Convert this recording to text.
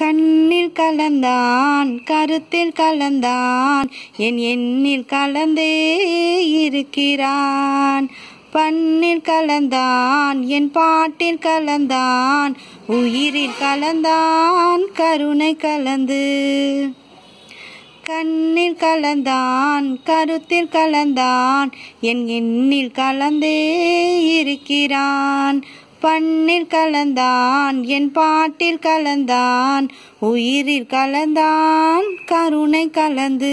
கண்ணில் கலந்தான் கருத்தில் கலந்தான் என் எண்ணில் கலந்தே இருக்கிறான் பண்ணில் கலந்தான் என் பாட்டில் கலந்தான் உயிரில் கலந்தான் கருணை கலந்து கண்ணில் கலந்தான் கருத்தில் கலந்தான் என் எண்ணில் கலந்தே இருக்கிறான் பண்ணில் கலந்தான் என் பாட்டில் கலந்தான் உயிரில் கலந்தான் கருணை கலந்து